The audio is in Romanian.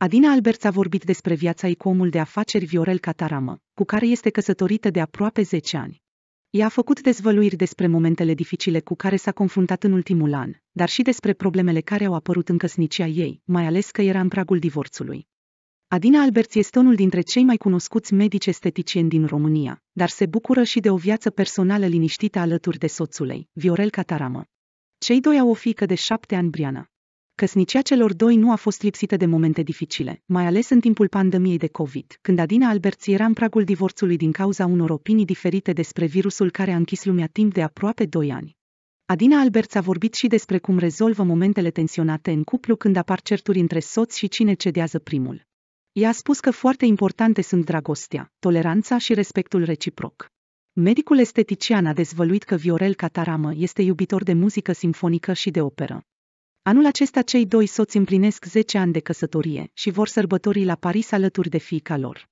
Adina Albert a vorbit despre viața ei cu omul de afaceri Viorel Cataramă, cu care este căsătorită de aproape 10 ani. Ea a făcut dezvăluiri despre momentele dificile cu care s-a confruntat în ultimul an, dar și despre problemele care au apărut în căsnicia ei, mai ales că era în pragul divorțului. Adina Alberts este unul dintre cei mai cunoscuți medici esteticieni din România, dar se bucură și de o viață personală liniștită alături de soțul ei, Viorel Cataramă. Cei doi au o fiică de șapte ani Briana. Căsnicia celor doi nu a fost lipsită de momente dificile, mai ales în timpul pandemiei de COVID, când Adina Alberți era în pragul divorțului din cauza unor opinii diferite despre virusul care a închis lumea timp de aproape doi ani. Adina Alberts a vorbit și despre cum rezolvă momentele tensionate în cuplu când apar certuri între soț și cine cedează primul. Ea a spus că foarte importante sunt dragostea, toleranța și respectul reciproc. Medicul estetician a dezvăluit că Viorel Cataramă este iubitor de muzică simfonică și de operă. Anul acesta cei doi soți împlinesc 10 ani de căsătorie și vor sărbători la Paris alături de fiica lor.